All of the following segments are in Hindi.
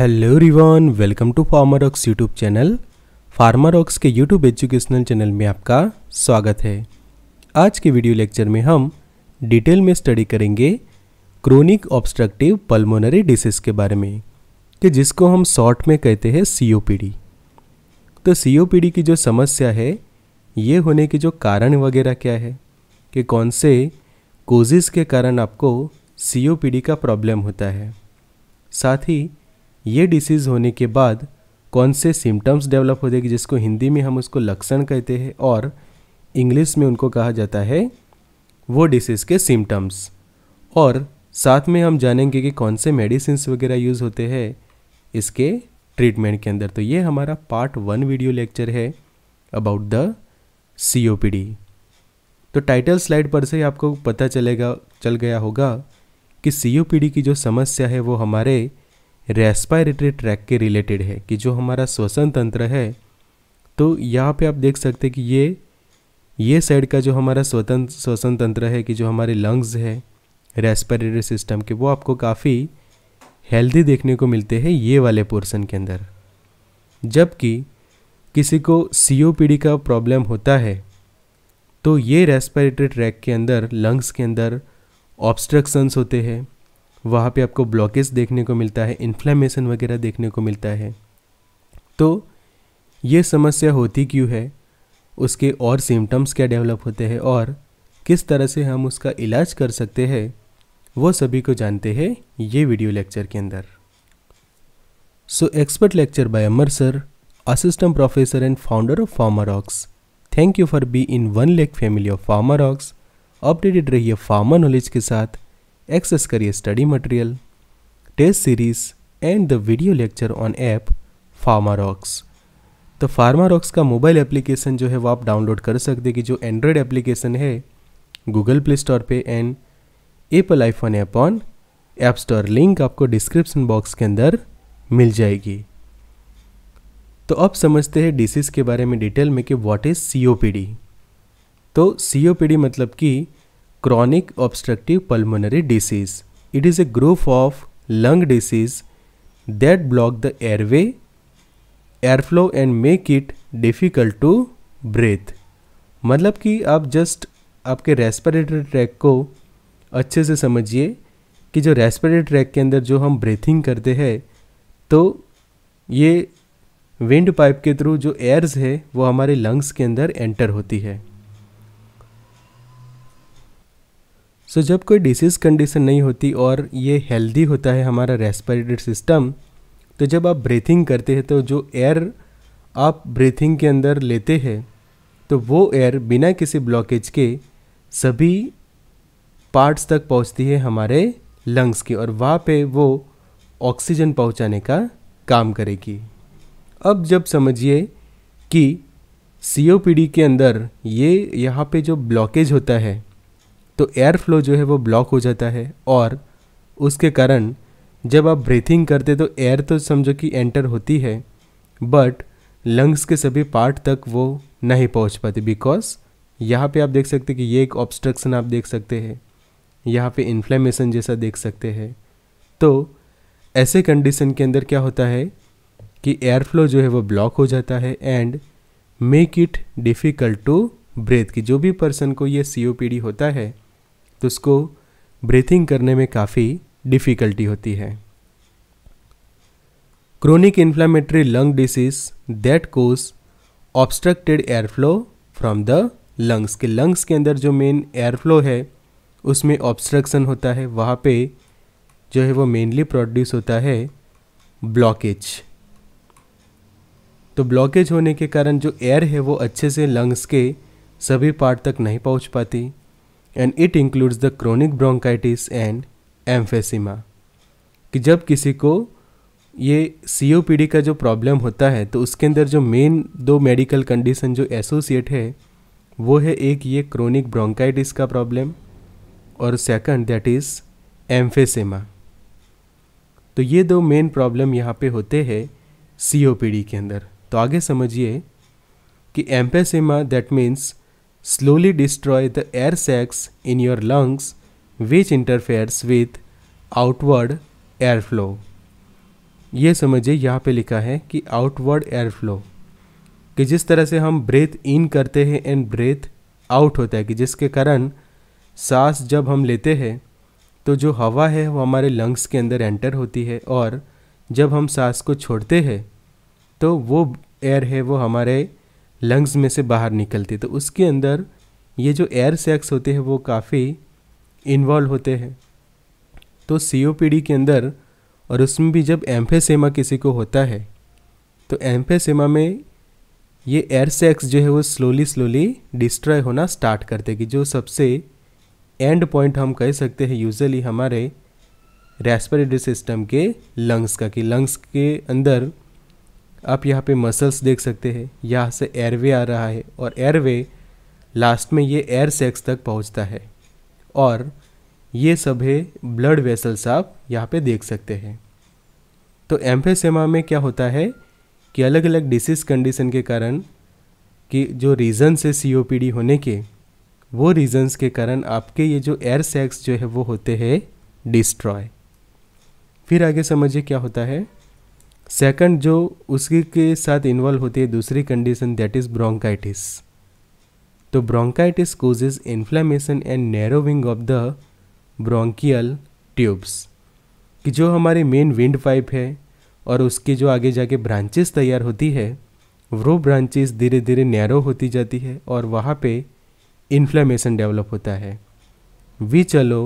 हेलो रिवान welcome to Pharmarox YouTube channel Pharmarox के यूट्यूब एजुकेशनल चैनल में आपका स्वागत है आज के वीडियो लेक्चर में हम डिटेल में स्टडी करेंगे क्रोनिक ऑब्स्ट्रक्टिव पल्मोनरी डिसीज के बारे में कि जिसको हम शॉर्ट में कहते हैं सीओपीडी तो सीओपीडी की जो समस्या है ये होने के जो कारण वगैरह क्या है कि कौन से कोजिज़ के कारण आपको सीओपीडी का प्रॉब्लम होता है साथ ही ये डिसीज़ होने के बाद कौन से सिम्टम्स डेवलप हो जाएगी जिसको हिंदी में हम उसको लक्षण कहते हैं और इंग्लिश में उनको कहा जाता है वो डिसीज़ के सिम्टम्स और साथ में हम जानेंगे कि कौन से मेडिसिन वगैरह यूज़ होते हैं इसके ट्रीटमेंट के अंदर तो ये हमारा पार्ट वन वीडियो लेक्चर है अबाउट द सी तो टाइटल स्लाइड पर से ही आपको पता चलेगा चल गया होगा कि सी की जो समस्या है वो हमारे रेस्पायरेटरी ट्रैक के रिलेटेड है कि जो हमारा श्वसन तंत्र है तो यहाँ पे आप देख सकते हैं कि ये ये साइड का जो हमारा स्वतंत्र श्वसन तंत्र है कि जो हमारे लंग्स है रेस्पायरेटरी सिस्टम के वो आपको काफ़ी हेल्दी देखने को मिलते हैं ये वाले पोर्शन के अंदर जबकि किसी को सी का प्रॉब्लम होता है तो ये रेस्पायरेटरी ट्रैक के अंदर लंग्स के अंदर ऑब्स्ट्रक्शंस होते हैं वहाँ पे आपको ब्लॉकेज देखने को मिलता है इन्फ्लेमेशन वगैरह देखने को मिलता है तो ये समस्या होती क्यों है उसके और सिम्टम्स क्या डेवलप होते हैं और किस तरह से हम उसका इलाज कर सकते हैं वो सभी को जानते हैं ये वीडियो लेक्चर के अंदर so expert lecture by Amar sir assistant professor and founder of Pharmarox thank you for be in one lakh family of Pharmarox updated रहिए फार्मा नॉलेज के साथ एक्सेस करिए study material test series and the video lecture on app Pharmarox तो फार्मारॉक्स का मोबाइल एप्लीकेशन जो है वो आप डाउनलोड कर सकते कि जो एंड्रॉयड एप्लीकेशन है गूगल प्ले स्टोर पे and Apple iPhone app on App Store link आपको डिस्क्रिप्शन बॉक्स के अंदर मिल जाएगी तो अब समझते हैं डिसीज़ के बारे में डिटेल में कि व्हाट इज़ सी तो सी मतलब कि chronic obstructive pulmonary disease. It is a group of lung disease that block the airway, airflow and make it difficult to breathe. मतलब कि आप जस्ट आपके रेस्पिरेटरी ट्रैक को अच्छे से समझिए कि जो रेस्पिरेटरी ट्रैक के अंदर जो हम ब्रीथिंग करते हैं तो ये विंड पाइप के थ्रू जो एयर्स है वो हमारे लंग्स के अंदर एंटर होती है सो so, जब कोई डिसीज़ कंडीशन नहीं होती और ये हेल्दी होता है हमारा रेस्पिरेटरी सिस्टम तो जब आप ब्रीथिंग करते हैं तो जो एयर आप ब्रीथिंग के अंदर लेते हैं तो वो एयर बिना किसी ब्लॉकेज के सभी पार्ट्स तक पहुंचती है हमारे लंग्स की और वहाँ पे वो ऑक्सीजन पहुंचाने का काम करेगी अब जब समझिए कि सी के अंदर ये यहाँ पे जो ब्लॉकेज होता है तो एयर फ्लो जो है वो ब्लॉक हो जाता है और उसके कारण जब आप ब्रीथिंग करते तो एयर तो समझो कि एंटर होती है बट लंग्स के सभी पार्ट तक वो नहीं पहुंच पाती बिकॉज यहाँ पे आप देख सकते कि ये एक ऑब्स्ट्रक्शन आप देख सकते हैं यहाँ पे इन्फ्लेमेशन जैसा देख सकते हैं तो ऐसे कंडीशन के अंदर क्या होता है कि एयर फ्लो जो है वो ब्लॉक हो जाता है and make it difficult to breath की जो भी पर्सन को ये सी होता है तो उसको ब्रीथिंग करने में काफ़ी डिफ़िकल्टी होती है chronic inflammatory lung disease that cause obstructed air flow from the lungs के लंग्स के अंदर जो मेन एयर फ्लो है उसमें ऑब्स्ट्रक्शन होता है वहाँ पे जो है वो मेनली प्रोड्यूस होता है ब्लॉकेज तो ब्लॉकेज होने के कारण जो एयर है वो अच्छे से लंग्स के सभी पार्ट तक नहीं पहुँच पाती and it includes the chronic bronchitis and emphysema कि जब किसी को ये सी का जो प्रॉब्लम होता है तो उसके अंदर जो मेन दो मेडिकल कंडीशन जो एसोसिएट है वो है एक ये क्रोनिक ब्रोंकाइटिस का प्रॉब्लम और सेकंड दैट इज़ एम्फेसिमा तो ये दो मेन प्रॉब्लम यहाँ पे होते हैं सी के अंदर तो आगे समझिए कि emphysema that means slowly destroy the air sacs in your lungs which interferes with outward airflow. ये समझिए यहाँ पे लिखा है कि आउटवर्ड एयर फ्लो कि जिस तरह से हम ब्रेथ इन करते हैं एंड ब्रेथ आउट होता है कि जिसके कारण सांस जब हम लेते हैं तो जो हवा है वो हमारे लंग्स के अंदर एंटर होती है और जब हम सांस को छोड़ते हैं तो वो एयर है वो हमारे लंग्स में से बाहर निकलती तो उसके अंदर ये जो एयर सैक्स होते हैं वो काफ़ी इन्वॉल्व होते हैं तो सी के अंदर और उसमें भी जब एम्फेसेमा किसी को होता है तो एम्फेसेमा में ये एयर सैक्स जो है वो स्लोली स्लोली डिस्ट्रॉय होना स्टार्ट कर देगी जो सबसे एंड पॉइंट हम कह सकते हैं यूजली हमारे रेस्पिरेटरी सिस्टम के लंग्स का कि लंग्स के अंदर आप यहाँ पे मसल्स देख सकते हैं यहाँ से एयरवे आ रहा है और एयरवे लास्ट में ये एयर सेक्स तक पहुँचता है और ये सब है ब्लड वेसल्स आप यहाँ पे देख सकते हैं तो एम्फेसेमा में क्या होता है कि अलग अलग डिसीज़ कंडीशन के कारण कि जो रीज़न्स है सीओपीडी होने के वो रीज़न्स के कारण आपके ये जो एयर सेक्स जो है वो होते हैं डिस्ट्रॉय फिर आगे समझिए क्या होता है सेकंड जो उसी के साथ इन्वॉल्व होती है दूसरी कंडीशन दैट इज़ ब्रोंकाइटिस तो bronchitis causes inflammation and narrowing of the bronchial tubes कि जो हमारे मेन विंड पाइप है और उसके जो आगे जाके ब्रांचेस तैयार होती है वो ब्रांचेस धीरे धीरे नैरो होती जाती है और वहाँ पे इन्फ्लेमेशन डेवलप होता है वी चलो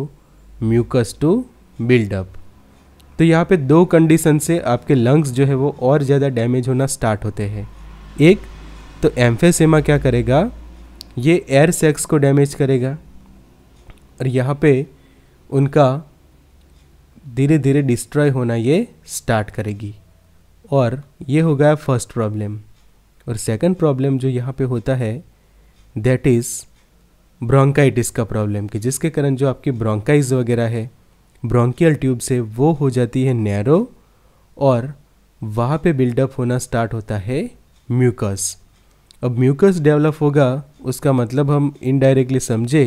म्यूकस टू बिल्डअप तो यहाँ पे दो कंडीशन से आपके लंग्स जो है वो और ज़्यादा डैमेज होना स्टार्ट होते हैं एक तो एम्फेसेमा क्या करेगा ये एयर सेक्स को डैमेज करेगा और यहाँ पे उनका धीरे धीरे डिस्ट्रॉय होना ये स्टार्ट करेगी और ये हो गया फर्स्ट प्रॉब्लम और सेकंड प्रॉब्लम जो यहाँ पे होता है दैट इज़ ब्रोंकाइटिस का प्रॉब्लम कि जिसके कारण जो आपकी ब्रोंकाइज वगैरह है ब्रोंकियल ट्यूब से वो हो जाती है नैरो और वहाँ पे बिल्डअप होना स्टार्ट होता है म्यूकस अब म्यूकस डेवलप होगा उसका मतलब हम इनडायरेक्टली समझे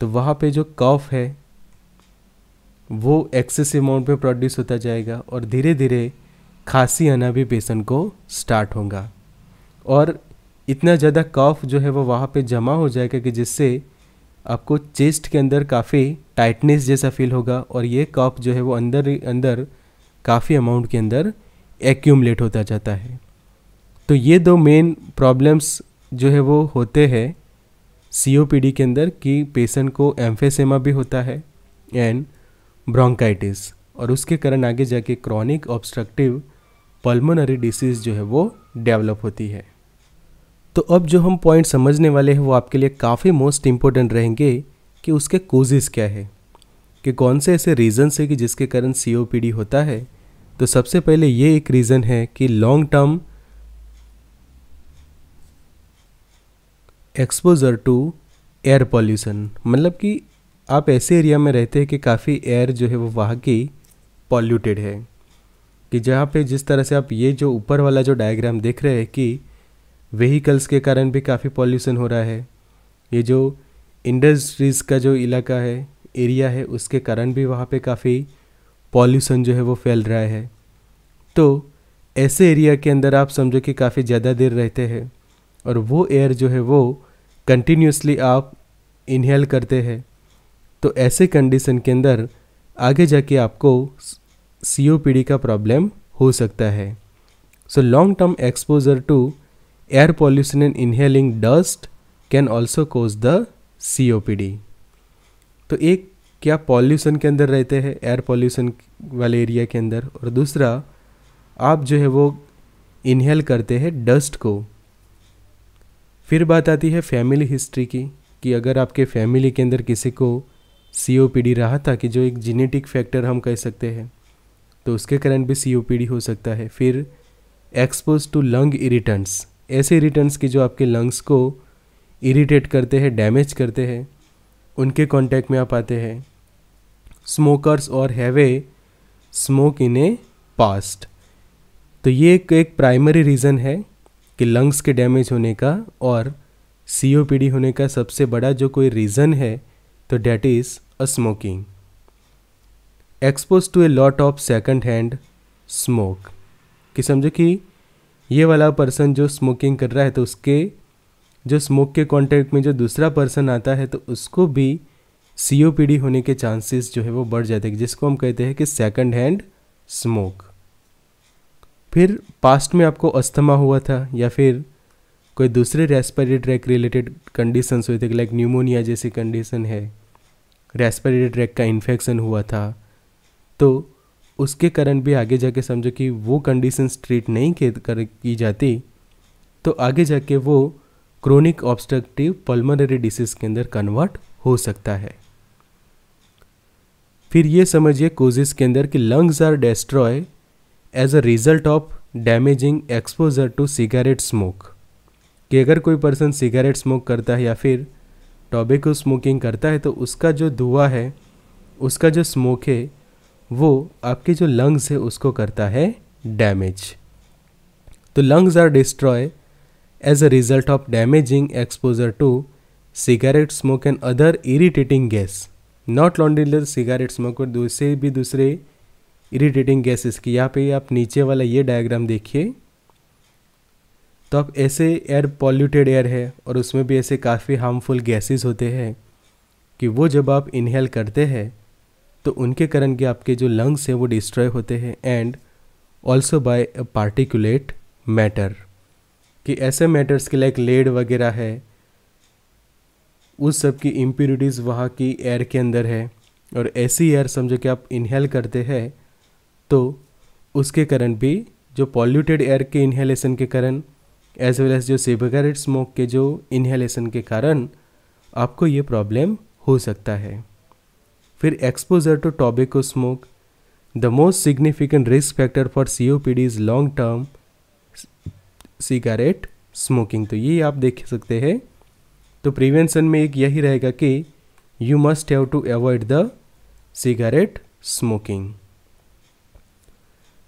तो वहाँ पे जो कफ है वो एक्सेस अमाउंट में प्रोड्यूस होता जाएगा और धीरे धीरे खांसी आना भी पेशेंट को स्टार्ट होगा और इतना ज़्यादा कफ जो है वो वहाँ पे जमा हो जाएगा कि जिससे आपको चेस्ट के अंदर काफ़ी टाइटनेस जैसा फील होगा और ये कफ जो है वो अंदर अंदर काफ़ी अमाउंट के अंदर एक्यूमलेट होता जाता है तो ये दो मेन प्रॉब्लम्स जो है वो होते हैं सीओपीडी के अंदर कि पेशेंट को एम्फेसेमा भी होता है एंड ब्रोंकाइटिस और उसके कारण आगे जाके क्रॉनिक ऑब्स्ट्रक्टिव पल्मोनरी डिसीज़ जो है वो डेवलप होती है तो अब जो हम पॉइंट समझने वाले हैं वो आपके लिए काफ़ी मोस्ट इम्पोर्टेंट रहेंगे कि उसके कोजेज़ क्या है कि कौन से ऐसे रीज़न्स है कि जिसके कारण सी होता है तो सबसे पहले ये एक रीज़न है कि long term exposure to air pollution मतलब कि आप ऐसे एरिया में रहते हैं कि काफ़ी एयर जो है वो वहाँ की पॉल्यूटेड है कि जहाँ पे जिस तरह से आप ये जो ऊपर वाला जो डायग्राम देख रहे हैं कि व्हीकल्स के कारण भी काफ़ी पॉल्यूशन हो रहा है ये जो इंडस्ट्रीज़ का जो इलाका है एरिया है उसके कारण भी वहाँ पे काफ़ी पॉल्यूशन जो है वो फैल रहा है तो ऐसे एरिया के अंदर आप समझो कि काफ़ी ज़्यादा देर रहते हैं और वो एयर जो है वो कंटिन्यूसली आप इनहेल करते हैं तो ऐसे कंडीशन के अंदर आगे जाके आपको सी का प्रॉब्लम हो सकता है so long term exposure to air pollution and inhaling dust can also cause the COPD. तो एक क्या पॉल्यूशन के अंदर रहते हैं एयर पॉल्यूशन वाले एरिया के अंदर और दूसरा आप जो है वो इनहेल करते हैं डस्ट को फिर बात आती है फैमिली हिस्ट्री की कि अगर आपके फैमिली के अंदर किसी को सीओपीडी रहा था कि जो एक जेनेटिक फैक्टर हम कह सकते हैं तो उसके कारण भी सीओपीडी हो सकता है फिर एक्सपोज टू लंग इरिटेंट्स ऐसे इरीटेंट्स की जो आपके लंग्स को इरीटेट करते हैं डैमेज करते हैं उनके कांटेक्ट में आप आते हैं स्मोकर्स और have a smoke in a past तो ये एक, एक प्राइमरी रीज़न है कि लंग्स के डैमेज होने का और सी होने का सबसे बड़ा जो कोई रीज़न है तो that is a smoking expose to a lot of second hand smoke कि समझो कि ये वाला पर्सन जो स्मोकिंग कर रहा है तो उसके जो स्मोक के कांटेक्ट में जो दूसरा पर्सन आता है तो उसको भी सी होने के चांसेस जो है वो बढ़ जाते हैं जिसको हम कहते हैं कि सेकंड हैंड स्मोक फिर पास्ट में आपको अस्थमा हुआ था या फिर कोई दूसरे रेस्परेटरी ट्रैक रिलेटेड कंडीशंस हुए थे लाइक न्यूमोनिया जैसी कंडीशन है रेस्परेटरी ट्रैक का इन्फेक्शन हुआ था तो उसके कारण भी आगे जाके समझो कि वो कंडीशंस ट्रीट नहीं कर की जाती तो आगे जाके वो क्रोनिक ऑब्स्ट्रक्टिव पल्मोनरी डिसीज के अंदर कन्वर्ट हो सकता है फिर ये समझिए कोजिस के अंदर कि lungs are destroy as a result of damaging exposure to cigarette smoke कि अगर कोई पर्सन सिगरेट स्मोक करता है या फिर टोबेको स्मोकिंग करता है तो उसका जो धुआं है उसका जो स्मोक है वो आपके जो लंग्स है उसको करता है डैमेज तो lungs are destroy as a result of damaging exposure to cigarette smoke and other irritating gas not लॉन्डीलर सिगरेट स्मोक और दूसरे भी दूसरे इरिटेटिंग गैसेस की यहाँ पे आप नीचे वाला ये डायग्राम देखिए तो आप ऐसे एयर पॉल्यूटेड एयर है और उसमें भी ऐसे काफ़ी हार्मफुल गैसेस होते हैं कि वो जब आप इनहेल करते हैं तो उनके कारण के आपके जो लंग्स हैं वो डिस्ट्रॉय होते हैं and also by a particulate matter कि ऐसे मैटर्स के लाइक लेड वगैरह है उस सब की इम्प्यूरिटीज़ वहाँ की एयर के अंदर है और ऐसी एयर समझो कि आप इनहेल करते हैं तो उसके कारण भी जो पॉल्यूटेड एयर के इन्हेलेसन के कारण एज वेल एज जो सिगरेट स्मोक के जो इन्हेलेशन के कारण आपको ये प्रॉब्लम हो सकता है फिर exposure to tobacco smoke the most significant risk factor for C O D is long term cigarette smoking तो ये आप देख सकते हैं तो प्रिवेंशन में एक यही रहेगा कि you must have to avoid the cigarette smoking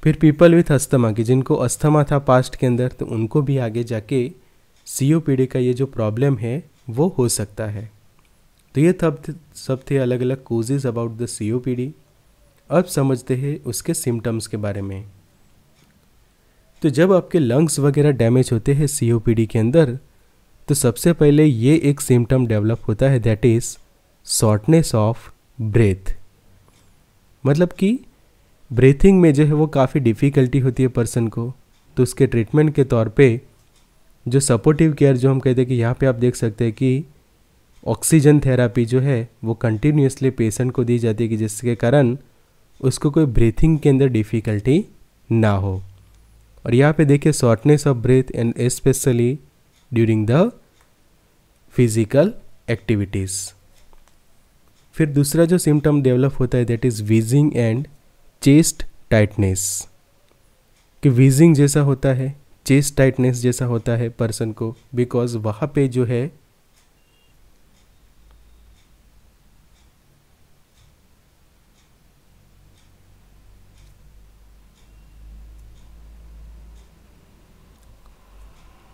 फिर पीपल विथ अस्थमा की जिनको अस्थमा था पास्ट के अंदर तो उनको भी आगे जाके डी का ये जो प्रॉब्लम है वो हो सकता है तो ये सब सब थे अलग अलग कोजेज़ अबाउट द सी अब समझते हैं उसके सिम्टम्स के बारे में तो जब आपके लंग्स वगैरह डैमेज होते हैं सी के अंदर तो सबसे पहले ये एक सिम्टम डेवलप होता है that is shortness of breath मतलब कि ब्रीथिंग में जो है वो काफ़ी डिफ़िकल्टी होती है पर्सन को तो उसके ट्रीटमेंट के तौर पे जो सपोर्टिव केयर जो हम कहते हैं कि यहाँ पे आप देख सकते हैं कि ऑक्सीजन थेरापी जो है वो कंटिन्यूसली पेशेंट को दी जाती है कि जिसके कारण उसको कोई ब्रीथिंग के अंदर डिफ़िकल्टी ना हो और यहाँ पे देखिए shortness of breath and especially during the physical activities फिर दूसरा जो सिम्टम डेवलप होता है that is wheezing and chest tightness कि वीजिंग जैसा होता है चेस्ट टाइटनेस जैसा होता है पर्सन को बिकॉज वहाँ पे जो है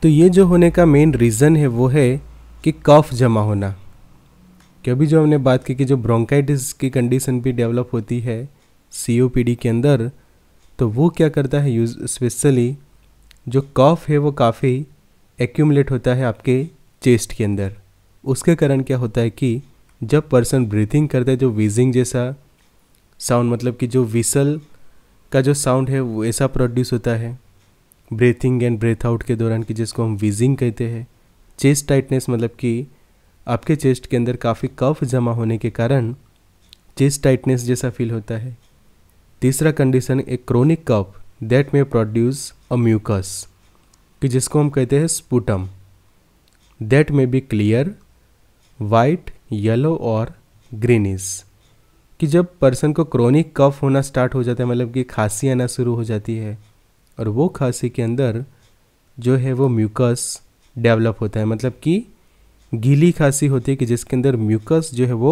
तो ये जो होने का मेन रीज़न है वो है कि कफ जमा होना कि अभी जो हमने बात की कि जो ब्रोंकाइटिस की कंडीशन भी डेवलप होती है सी के अंदर तो वो क्या करता है यूज स्पेशली जो कफ है वो काफ़ी एक्यूमलेट होता है आपके चेस्ट के अंदर उसके कारण क्या होता है कि जब पर्सन ब्रीथिंग करता है जो वीजिंग जैसा साउंड मतलब कि जो विसल का जो साउंड है वो ऐसा प्रोड्यूस होता है ब्रीथिंग एंड ब्रेथ आउट के दौरान कि जिसको हम विजिंग कहते हैं चेस्ट टाइटनेस मतलब कि आपके चेस्ट के अंदर काफ़ी कफ जमा होने के कारण चेस्ट टाइटनेस जैसा फील होता है तीसरा कंडीशन एक chronic cough that may produce a mucus कि जिसको हम कहते हैं sputum that may be clear white yellow और ग्रीनिस कि जब पर्सन को क्रोनिक कफ होना स्टार्ट हो जाता है मतलब कि खांसी आना शुरू हो जाती है और वो खांसी के अंदर जो है वो म्यूकस डेवलप होता है मतलब कि गीली खांसी होती है कि जिसके अंदर म्यूकस जो है वो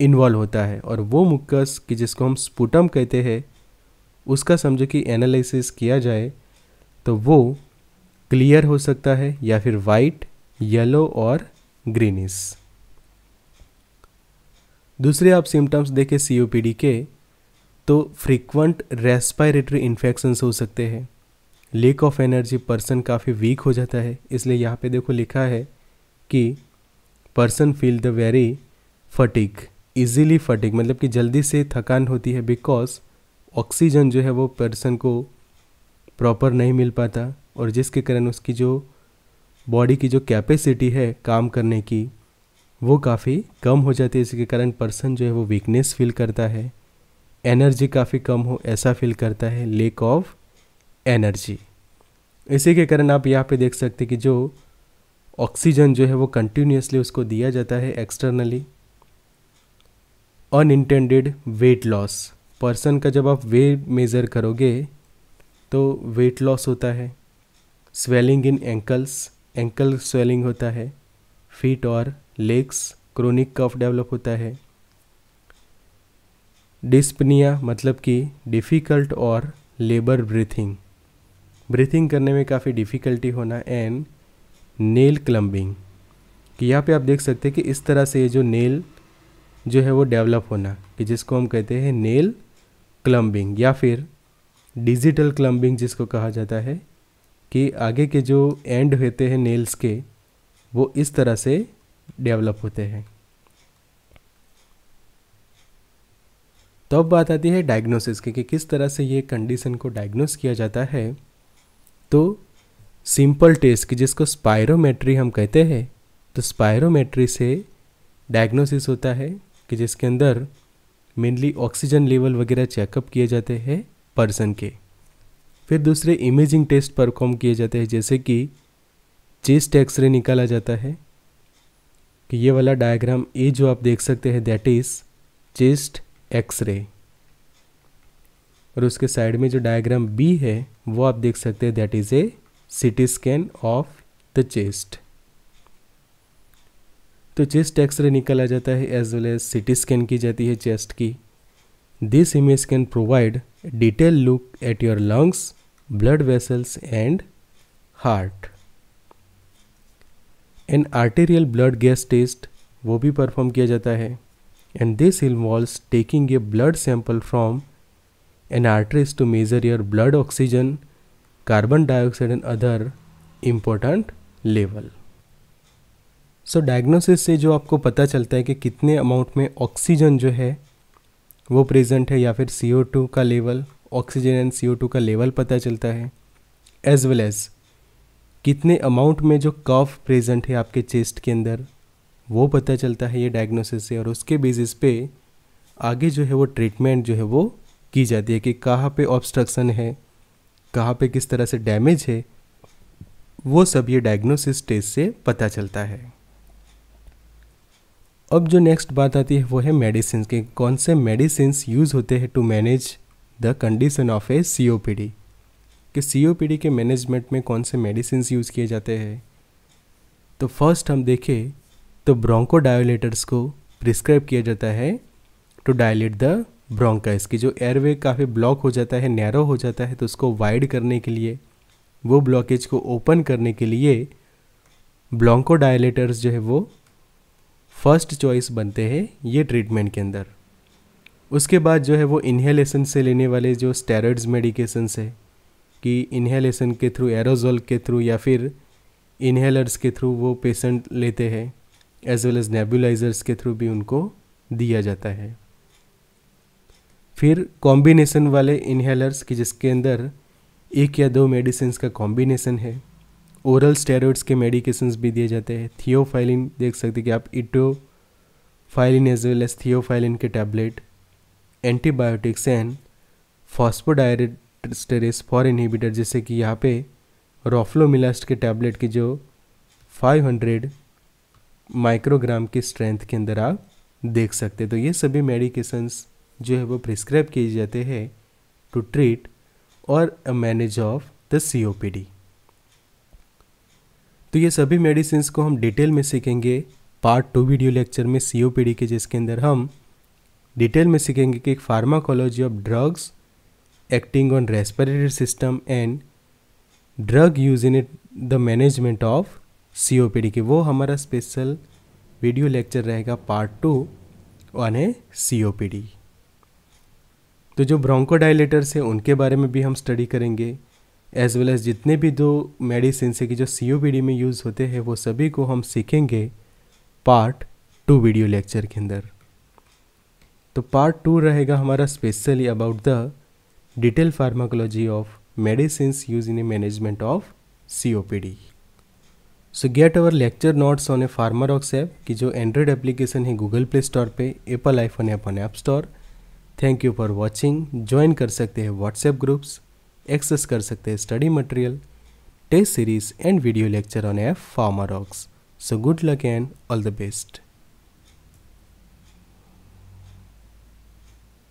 इन्वॉल्व होता है और वो म्यूकस कि जिसको हम स्पुटम कहते हैं उसका समझो कि एनालिसिस किया जाए तो वो क्लियर हो सकता है या फिर वाइट येलो और ग्रीनिश दूसरे आप सिम्टम्स देखें सी के तो फ्रीक्वेंट रेस्पायरेटरी इन्फेक्शंस हो सकते हैं लेक ऑफ एनर्जी पर्सन काफ़ी वीक हो जाता है इसलिए यहाँ पे देखो लिखा है कि person feel the very fatigue easily fatigue मतलब कि जल्दी से थकान होती है बिकॉज ऑक्सीजन जो है वो पर्सन को प्रॉपर नहीं मिल पाता और जिसके कारण उसकी जो बॉडी की जो कैपेसिटी है काम करने की वो काफ़ी कम हो जाती है इसके कारण पर्सन जो है वो वीकनेस फील करता है एनर्जी काफ़ी कम हो ऐसा फील करता है लेक ऑफ एनर्जी इसी के कारण आप यहाँ पे देख सकते कि जो ऑक्सीजन जो है वो कंटिन्यूसली उसको दिया जाता है externally unintended weight loss person का जब आप वेट मेज़र करोगे तो वेट लॉस होता है swelling in ankles ankle swelling होता है फीट और लेग्स क्रोनिक कफ डेवलप होता है डिस्पनिया मतलब कि डिफ़िकल्ट और लेबर ब्रीथिंग ब्रीथिंग करने में काफ़ी डिफ़िकल्टी होना एंड नेल क्लम्बिंग कि यहाँ पे आप देख सकते हैं कि इस तरह से ये जो नेल जो है वो डेवलप होना कि जिसको हम कहते हैं नेल क्लम्बिंग या फिर डिजिटल क्लम्बिंग जिसको कहा जाता है कि आगे के जो एंड होते हैं नेल्स के वो इस तरह से डेवलप होते हैं तो अब बात आती है डायग्नोसिस की कि किस तरह से ये कंडीशन को डायग्नोस किया जाता है तो सिंपल टेस्ट की जिसको स्पायरोमेट्री हम कहते हैं तो स्पायरोमेट्री से डायग्नोसिस होता है कि जिसके अंदर मेनली ऑक्सीजन लेवल वगैरह चेकअप किए जाते हैं पर्सन के फिर दूसरे इमेजिंग टेस्ट परफॉर्म किए जाते हैं जैसे कि चेस्ट एक्सरे निकाला जाता है कि ये वाला डायग्राम ए जो आप देख सकते हैं दैट इज़ चेस्ट एक्सरे और उसके साइड में जो डायग्राम बी है वो आप देख सकते हैं that is a CT scan of the chest तो चेस्ट एक्सरे निकाला जाता है as well as CT scan की जाती है चेस्ट की this image can provide detail look at your lungs blood vessels and heart and arterial blood gas test वो भी परफॉर्म किया जाता है and this involves taking a blood sample from an artery to measure your blood oxygen, carbon dioxide and other important level. So so, diagnosis से जो आपको पता चलता है कि कितने अमाउंट में ऑक्सीजन जो है वो प्रेजेंट है या फिर CO2 का लेवल ऑक्सीजन एंड CO2 का लेवल पता चलता है एज वेल एज कितने अमाउंट में जो कफ प्रेजेंट है आपके चेस्ट के अंदर वो पता चलता है ये डायग्नोसिस से और उसके बेसिस पे आगे जो है वो ट्रीटमेंट जो है वो की जाती है कि कहाँ पे ऑब्स्ट्रक्शन है कहाँ पे किस तरह से डैमेज है वो सब ये डायग्नोसिस टेस्ट से पता चलता है अब जो नेक्स्ट बात आती है वो है मेडिसिन के कौन से मेडिसिन यूज़ होते हैं to manage the condition of a C O P D कि सी ओ पी डी के मैनेजमेंट में कौन से मेडिसिन यूज़ किए जाते हैं तो फर्स्ट हम देखें तो ब्रोंको डायोलेटर्स को प्रिस्क्राइब किया जाता है टू डायलेट द ब्रोंका इसकी जो एयरवे काफ़ी ब्लॉक हो जाता है नैरो हो जाता है तो उसको वाइड करने के लिए वो ब्लॉकेज को ओपन करने के लिए ब्लोंको डायलेटर्स जो है वो फर्स्ट चॉइस बनते हैं ये ट्रीटमेंट के अंदर उसके बाद जो है वो इन्हेलेशन से लेने वाले जो स्टेरॉइड्स मेडिकेशंस है कि इन्हेलेशन के थ्रू एरोजोल के थ्रू या फिर इन्हेलर्स के थ्रू वो पेशेंट लेते हैं एज वेल एज नेबुलाइजर्स के थ्रू भी उनको दिया जाता है फिर कॉम्बिनेशन वाले इन्हेलर्स की जिसके अंदर एक या दो मेडिसिन का कॉम्बिनेशन है ओरल स्टेरॉइड्स के मेडिकेशंस भी दिए जाते हैं थियोफाइलिन देख सकते कि आप etofylline as well as theophylline के tablet antibiotics and phosphodiesterase four inhibitor जैसे कि यहाँ पे रोफ्लोमिलास्ट के टैबलेट की जो 500 माइक्रोग्राम की स्ट्रेंथ के अंदर आप देख सकते तो ये सभी मेडिकेशंस जो है वो प्रिस्क्राइब किए जाते हैं टू ट्रीट और मैनेज ऑफ द सीओपीडी तो ये सभी मेडिसिन को हम डिटेल में सीखेंगे पार्ट टू वीडियो लेक्चर में सीओपीडी के जिसके अंदर हम डिटेल में सीखेंगे कि pharmacology of drugs acting on respiratory system and drug use in it the management of C की वो हमारा स्पेशल वीडियो लेक्चर रहेगा part two on a C तो जो ब्रोंकोडाइलेटर्स हैं उनके बारे में भी हम स्टडी करेंगे एज वेल एज जितने भी दो मेडिसिन है कि जो सी में यूज़ होते हैं वो सभी को हम सीखेंगे पार्ट टू वीडियो लेक्चर के अंदर तो पार्ट टू रहेगा हमारा specially about the detail pharmacology of medicine use in management of C so get our lecture notes on a Pharmarox app कि जो एंड्रॉयड एप्लीकेशन है गूगल प्ले स्टोर पे Apple iPhone app on App Store thank you for watching join कर सकते हैं व्हाट्सएप ग्रुप्स एक्सेस कर सकते हैं study material test series and video lecture on app Pharmarox so good luck and all the best